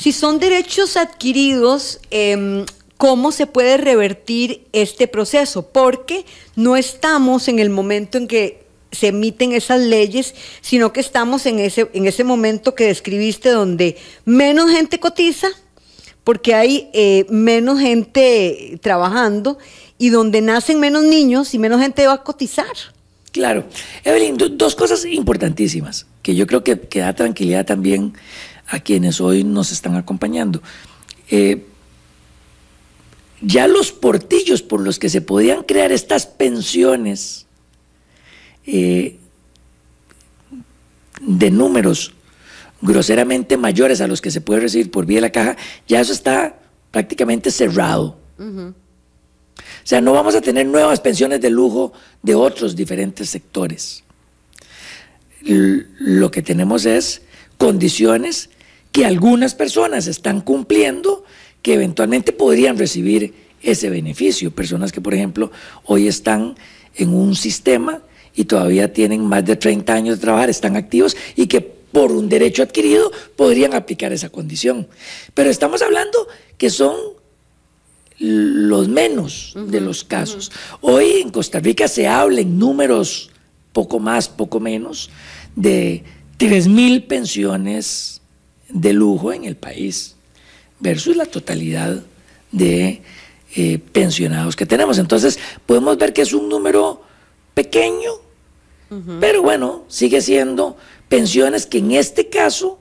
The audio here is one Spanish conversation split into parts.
Si son derechos adquiridos, em, ¿cómo se puede revertir este proceso? Porque no estamos en el momento en que se emiten esas leyes, sino que estamos en ese, en ese momento que describiste donde menos gente cotiza, porque hay eh, menos gente trabajando y donde nacen menos niños y menos gente va a cotizar. Claro. Evelyn, dos cosas importantísimas que yo creo que da tranquilidad también a quienes hoy nos están acompañando. Eh, ya los portillos por los que se podían crear estas pensiones eh, de números groseramente mayores a los que se puede recibir por vía de la caja, ya eso está prácticamente cerrado. O sea, no vamos a tener nuevas pensiones de lujo de otros diferentes sectores. lo que tenemos es condiciones que algunas personas están cumpliendo que eventualmente podrían recibir ese beneficio. Personas que, por ejemplo, hoy están en un sistema y todavía tienen más de 30 años de trabajar, están activos y que por un derecho adquirido podrían aplicar esa condición. Pero estamos hablando que son los menos de los casos. Hoy en Costa Rica se habla en números poco más, poco menos, de 3.000 pensiones de lujo en el país versus la totalidad de eh, pensionados que tenemos. Entonces, podemos ver que es un número pequeño, pero bueno, sigue siendo pensiones que en este caso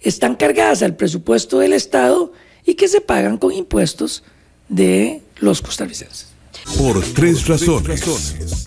están cargadas al presupuesto del Estado y que se pagan con impuestos de los costarricenses. Por tres razones.